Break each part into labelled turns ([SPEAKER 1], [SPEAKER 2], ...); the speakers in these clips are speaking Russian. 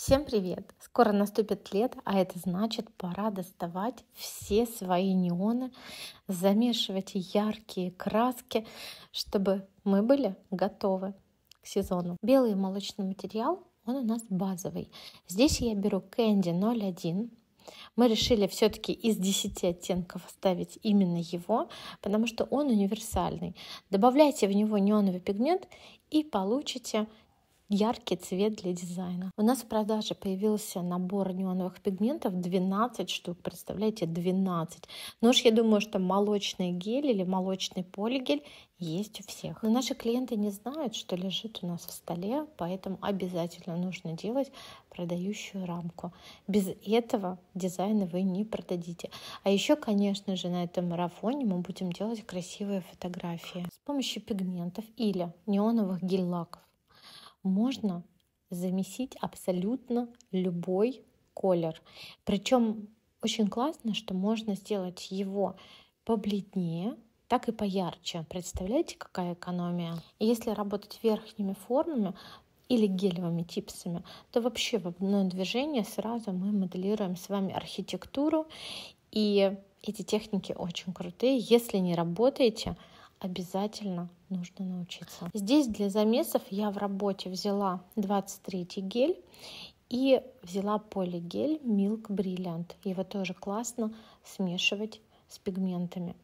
[SPEAKER 1] Всем привет! Скоро наступит лето, а это значит пора доставать все свои неоны, замешивать яркие краски, чтобы мы были готовы к сезону. Белый молочный материал, он у нас базовый. Здесь я беру Candy 01, мы решили все-таки из 10 оттенков оставить именно его, потому что он универсальный. Добавляйте в него неоновый пигмент и получите яркий цвет для дизайна. У нас в продаже появился набор неоновых пигментов 12 штук. Представляете, 12. Но ну уж я думаю, что молочный гель или молочный полигель есть у всех. Но наши клиенты не знают, что лежит у нас в столе, поэтому обязательно нужно делать продающую рамку. Без этого дизайна вы не продадите. А еще, конечно же, на этом марафоне мы будем делать красивые фотографии с помощью пигментов или неоновых гель-лаков можно замесить абсолютно любой колер. Причем очень классно, что можно сделать его побледнее, так и поярче. Представляете, какая экономия? если работать верхними формами или гелевыми типсами, то вообще в одно движение сразу мы моделируем с вами архитектуру. И эти техники очень крутые. Если не работаете, обязательно нужно научиться. Здесь для замесов я в работе взяла 23 гель и взяла полигель Milk Brilliant. Его тоже классно смешивать с пигментами.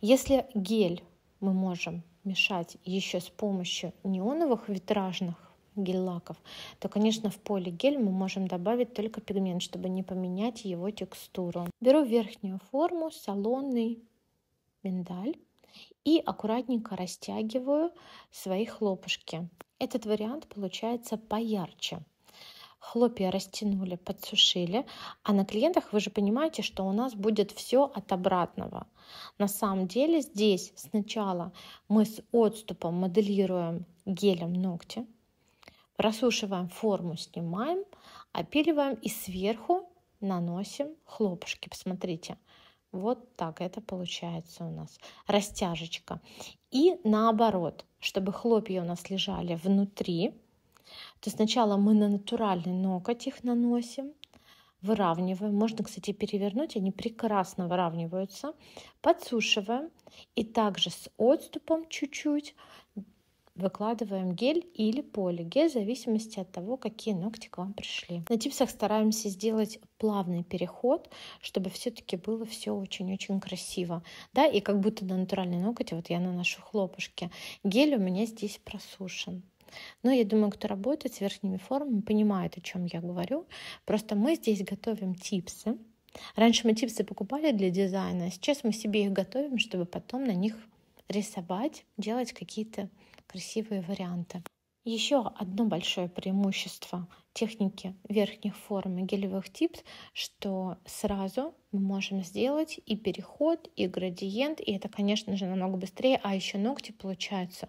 [SPEAKER 1] Если гель мы можем мешать еще с помощью неоновых витражных гель-лаков, то, конечно, в поле гель мы можем добавить только пигмент, чтобы не поменять его текстуру. Беру верхнюю форму, салонный миндаль и аккуратненько растягиваю свои хлопушки. Этот вариант получается поярче. Хлопья растянули, подсушили, а на клиентах вы же понимаете, что у нас будет все от обратного. На самом деле здесь сначала мы с отступом моделируем гелем ногти, просушиваем форму, снимаем, опиливаем и сверху наносим хлопушки. Посмотрите, вот так это получается у нас. Растяжечка. И наоборот, чтобы хлопья у нас лежали внутри, то сначала мы на натуральный ноготь их наносим, выравниваем. Можно, кстати, перевернуть, они прекрасно выравниваются. Подсушиваем и также с отступом чуть-чуть выкладываем гель или полигель в зависимости от того, какие ногти к вам пришли. На типсах стараемся сделать плавный переход, чтобы все-таки было все очень-очень красиво. Да, и как будто на натуральной ноготь, вот я наношу хлопушки. Гель у меня здесь просушен. Но я думаю, кто работает с верхними формами, понимает, о чем я говорю. Просто мы здесь готовим типсы. Раньше мы типсы покупали для дизайна, а сейчас мы себе их готовим, чтобы потом на них рисовать, делать какие-то красивые варианты. Еще одно большое преимущество техники верхних форм и гелевых типс, что сразу мы можем сделать и переход, и градиент, и это, конечно же, намного быстрее, а еще ногти получаются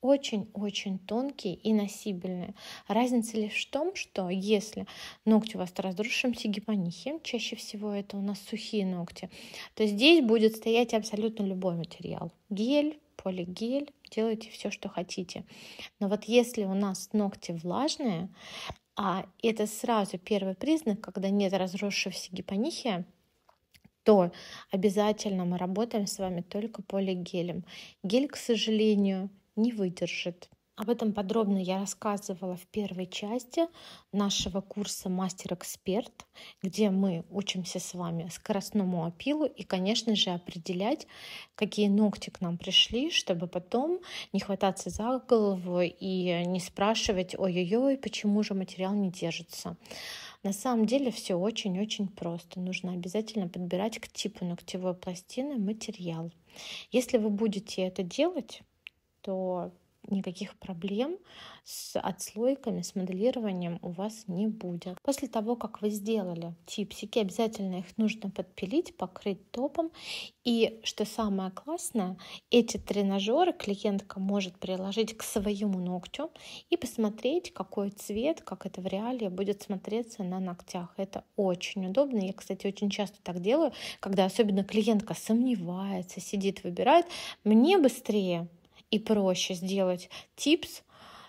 [SPEAKER 1] очень-очень тонкие и носибельные. Разница лишь в том, что если ногти у вас с разрушившимся гипонихи, чаще всего это у нас сухие ногти, то здесь будет стоять абсолютно любой материал. Гель, полигель, делайте все, что хотите. Но вот если у нас ногти влажные, а это сразу первый признак, когда нет разросшегося гипонихия, то обязательно мы работаем с вами только полигелем. Гель, к сожалению, не выдержит об этом подробно я рассказывала в первой части нашего курса «Мастер-эксперт», где мы учимся с вами скоростному опилу и, конечно же, определять, какие ногти к нам пришли, чтобы потом не хвататься за голову и не спрашивать «Ой-ой-ой, почему же материал не держится?». На самом деле все очень-очень просто. Нужно обязательно подбирать к типу ногтевой пластины материал. Если вы будете это делать, то никаких проблем с отслойками, с моделированием у вас не будет. После того, как вы сделали типсики, обязательно их нужно подпилить, покрыть топом. И что самое классное, эти тренажеры клиентка может приложить к своему ногтю и посмотреть, какой цвет, как это в реале будет смотреться на ногтях. Это очень удобно. Я, кстати, очень часто так делаю, когда особенно клиентка сомневается, сидит, выбирает. Мне быстрее и проще сделать типс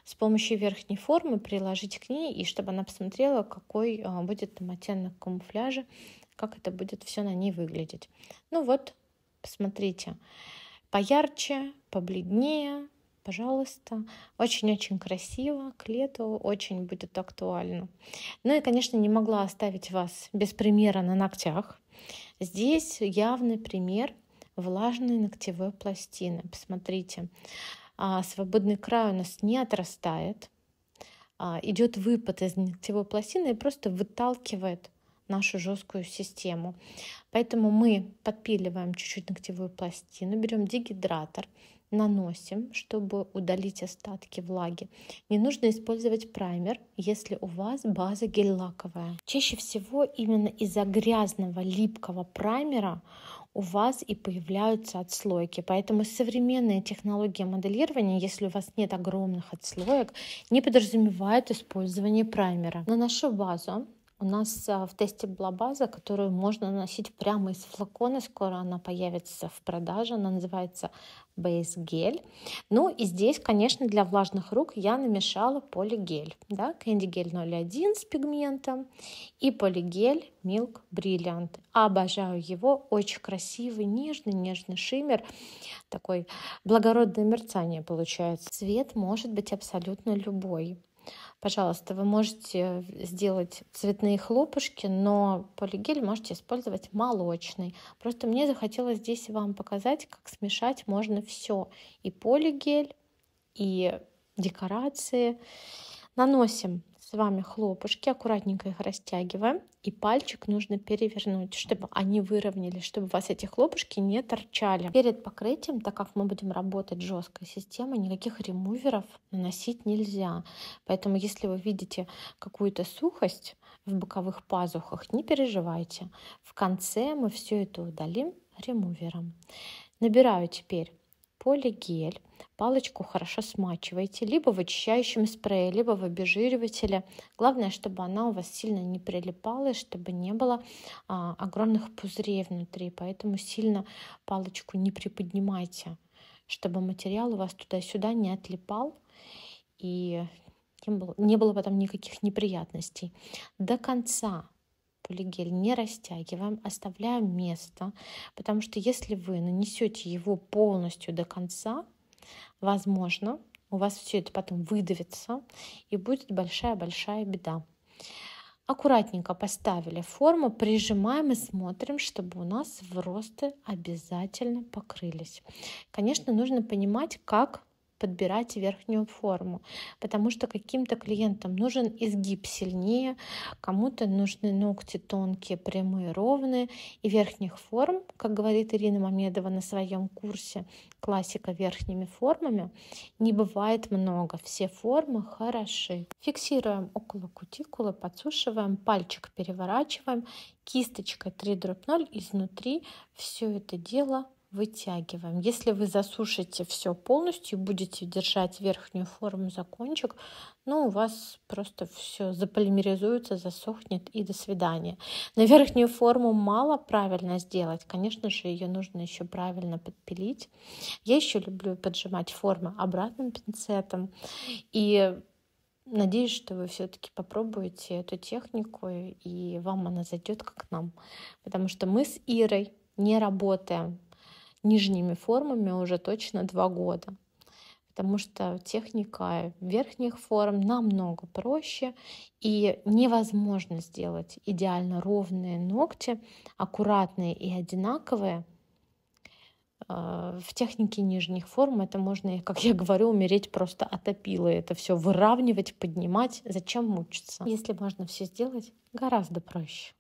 [SPEAKER 1] с помощью верхней формы, приложить к ней, и чтобы она посмотрела, какой а, будет там оттенок камуфляжа, как это будет все на ней выглядеть. Ну вот, посмотрите, поярче, побледнее, пожалуйста. Очень-очень красиво, к лету очень будет актуально. Ну и, конечно, не могла оставить вас без примера на ногтях. Здесь явный пример влажной ногтевой пластины. Посмотрите, а, свободный край у нас не отрастает, а, идет выпад из ногтевой пластины и просто выталкивает нашу жесткую систему. Поэтому мы подпиливаем чуть-чуть ногтевую пластину, берем дегидратор, наносим, чтобы удалить остатки влаги. Не нужно использовать праймер, если у вас база гель-лаковая. Чаще всего именно из-за грязного липкого праймера у вас и появляются отслойки. Поэтому современная технология моделирования, если у вас нет огромных отслоек, не подразумевает использование праймера. Наношу базу у нас а, в тесте была база, которую можно наносить прямо из флакона. Скоро она появится в продаже. Она называется Base гель. Ну и здесь, конечно, для влажных рук я намешала полигель. Да? Кэнди гель 01 с пигментом и полигель Milk Brilliant. Обожаю его. Очень красивый, нежный, нежный шиммер. Такой благородное мерцание получается. Цвет может быть абсолютно любой. Пожалуйста, вы можете сделать цветные хлопушки, но полигель можете использовать молочный. Просто мне захотелось здесь вам показать, как смешать можно все. И полигель, и декорации. Наносим с вами хлопушки, аккуратненько их растягиваем, и пальчик нужно перевернуть, чтобы они выровнялись, чтобы у вас эти хлопушки не торчали. Перед покрытием, так как мы будем работать жесткой системой, никаких ремуверов наносить нельзя. Поэтому, если вы видите какую-то сухость в боковых пазухах, не переживайте. В конце мы все это удалим ремувером. Набираю теперь полигель. Палочку хорошо смачивайте, либо в очищающем спрее, либо в обезжиривателе. Главное, чтобы она у вас сильно не прилипала, чтобы не было а, огромных пузырей внутри. Поэтому сильно палочку не приподнимайте, чтобы материал у вас туда-сюда не отлипал и не было, не было потом никаких неприятностей. До конца полигель не растягиваем, оставляем место, потому что если вы нанесете его полностью до конца, возможно, у вас все это потом выдавится и будет большая-большая беда. Аккуратненько поставили форму, прижимаем и смотрим, чтобы у нас в росты обязательно покрылись. Конечно, нужно понимать, как подбирать верхнюю форму, потому что каким-то клиентам нужен изгиб сильнее, кому-то нужны ногти тонкие, прямые, ровные, и верхних форм, как говорит Ирина Мамедова на своем курсе «Классика верхними формами», не бывает много, все формы хороши. Фиксируем около кутикулы, подсушиваем, пальчик переворачиваем, кисточкой 3 дробь 0 изнутри все это дело вытягиваем. Если вы засушите все полностью, и будете держать верхнюю форму за кончик, ну, у вас просто все заполимеризуется, засохнет и до свидания. На верхнюю форму мало правильно сделать, конечно же, ее нужно еще правильно подпилить. Я еще люблю поджимать формы обратным пинцетом и Надеюсь, что вы все-таки попробуете эту технику, и вам она зайдет как нам. Потому что мы с Ирой не работаем нижними формами уже точно два года потому что техника верхних форм намного проще, и невозможно сделать идеально ровные ногти, аккуратные и одинаковые. А, в технике нижних форм это можно, как я говорю, умереть просто от опилы. Это все выравнивать, поднимать. Зачем мучиться? Если можно все сделать, гораздо проще.